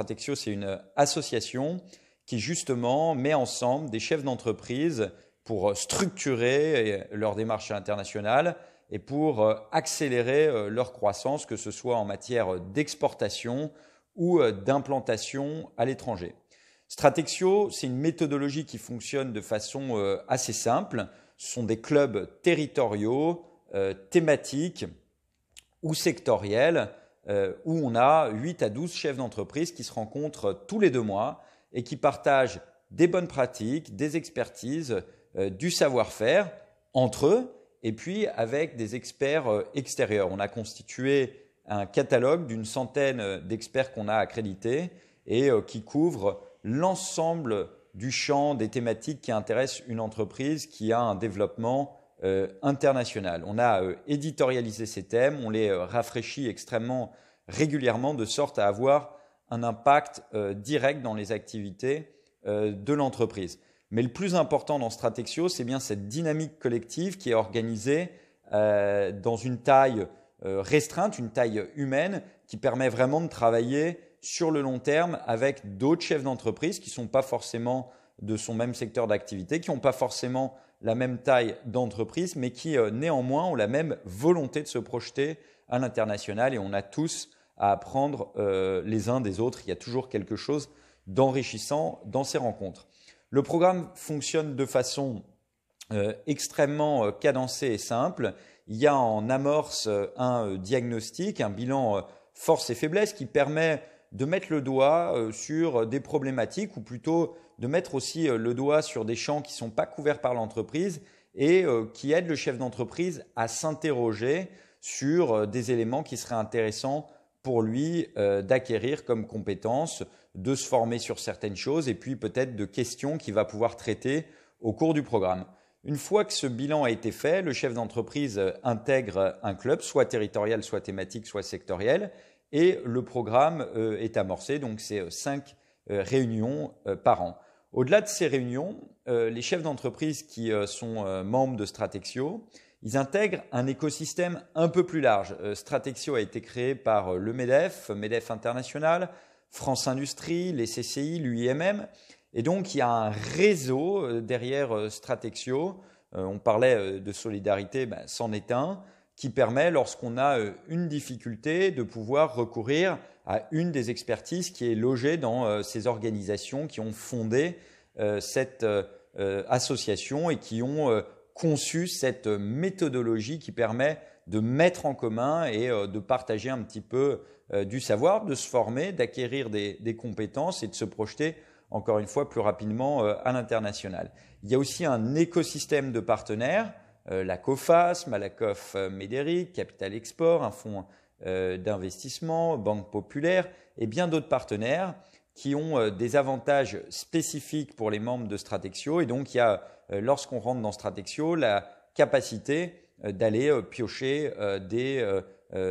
Stratexio, c'est une association qui justement met ensemble des chefs d'entreprise pour euh, structurer euh, leur démarche internationale et pour euh, accélérer leur croissance, que ce soit en matière d'exportation ou d'implantation à l'étranger. Stratexio, c'est une méthodologie qui fonctionne de façon assez simple. Ce sont des clubs territoriaux, thématiques ou sectoriels euh, où on a 8 à 12 chefs d'entreprise qui se rencontrent tous les deux mois et qui partagent des bonnes pratiques, des expertises, euh, du savoir-faire entre eux et puis avec des experts euh, extérieurs. On a constitué un catalogue d'une centaine d'experts qu'on a accrédités et qui couvre l'ensemble du champ des thématiques qui intéressent une entreprise qui a un développement euh, On a euh, éditorialisé ces thèmes, on les euh, rafraîchit extrêmement régulièrement de sorte à avoir un impact euh, direct dans les activités de l'entreprise. Mais le plus important dans Stratexio, c'est bien cette dynamique collective qui est organisée dans une taille restreinte, une taille humaine, qui permet vraiment de travailler sur le long terme avec d'autres chefs d'entreprise qui ne sont pas forcément de son même secteur d'activité, qui n'ont pas forcément la même taille d'entreprise, mais qui euh, néanmoins ont la même volonté de se projeter à l'international et on a tous à apprendre euh, les uns des autres. Il y a toujours quelque chose d'enrichissant dans ces rencontres. Le programme fonctionne de façon euh, extrêmement cadencée et simple. Il y a en amorce un diagnostic, un bilan force et faiblesse qui permet de mettre le doigt euh, sur des problématiques ou plutôt de mettre aussi euh, le doigt sur des champs qui ne sont pas couverts par l'entreprise et euh, qui aident le chef d'entreprise à s'interroger sur des éléments qui seraient intéressants pour lui d'acquérir comme compétences, de se former sur certaines choses et puis peut-être de questions qu'il va pouvoir traiter au cours du programme. Une fois que ce bilan a été fait, le chef d'entreprise intègre un club, soit territorial, soit thématique, soit sectoriel, et le programme euh, est amorcé, donc c'est euh, cinq euh, réunions par an. Au-delà de ces réunions, les chefs d'entreprise qui sont membres de Stratexio, ils intègrent un écosystème un peu plus large. Stratexio a été créé par le MEDEF, MEDEF International, France Industrie, les CCI, l'UIMM. Et donc, il y a un réseau derrière Stratexio. On parlait de solidarité, ben, c'en est un qui permet, lorsqu'on a euh, une difficulté, de pouvoir recourir à une des expertises qui est logée dans euh, ces organisations qui ont fondé euh, cette association et qui ont conçu cette méthodologie qui permet de mettre en commun et de partager un petit peu du savoir, de se former, d'acquérir des, compétences et de se projeter encore une fois plus rapidement à l'international. Il y a aussi un écosystème de partenaires euh, la COFAS, Malakoff euh, Médéric, Capital Export, un fonds euh, d'investissement, Banque Populaire et bien d'autres partenaires qui ont des avantages spécifiques pour les membres de Stratexio. Et donc, il y a, lorsqu'on rentre dans Stratexio, la capacité d'aller piocher des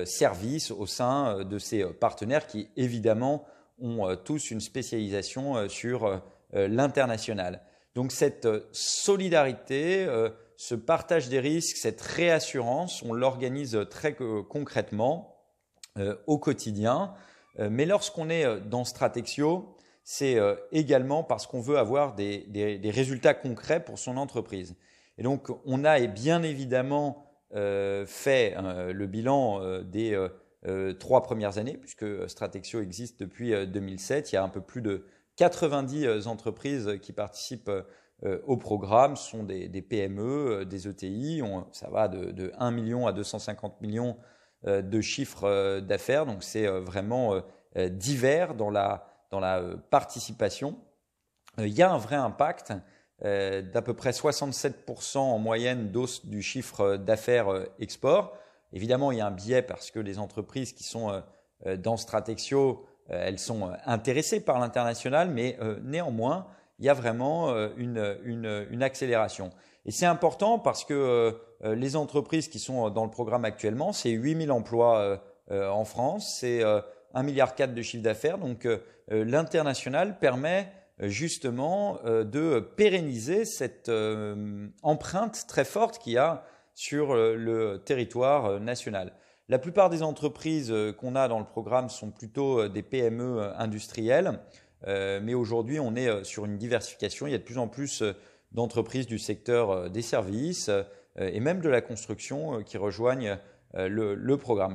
services au sein de ces partenaires qui, évidemment, ont tous une spécialisation sur l'international. Donc, cette solidarité, ce partage des risques, cette réassurance, on l'organise très concrètement euh, au quotidien. Euh, mais lorsqu'on est euh, dans Stratexio, c'est également parce qu'on veut avoir des, des, résultats concrets pour son entreprise. Et donc, on a et bien évidemment fait le bilan des trois premières années, puisque Stratexio existe depuis 2007. Il y a un peu plus de 90 entreprises qui participent euh, au programme sont des, PME, des ETI. Euh, e ça va de, 1 million à 250 millions euh, de chiffres d'affaires. Donc c'est vraiment divers dans la, participation. Il y a un vrai impact d'à peu près 67% en moyenne d'hausse du chiffre d'affaires export. Évidemment, il y a un biais parce que les entreprises qui sont dans Stratexio, elles sont intéressées par l'international, mais néanmoins, il y a vraiment euh, une, accélération. Et c'est important parce que euh, euh, les entreprises qui sont dans le programme actuellement, c'est 8000 emplois en France, c'est 1,4 milliard de chiffre d'affaires. Donc l'international permet justement de pérenniser cette empreinte très forte qu'il y a sur le territoire national. La plupart des entreprises qu'on a dans le programme sont plutôt des PME industrielles. Euh, mais aujourd'hui, on est euh, sur une diversification. Il y a de plus en plus euh, d'entreprises du secteur des services et même de la construction qui rejoignent le, le programme.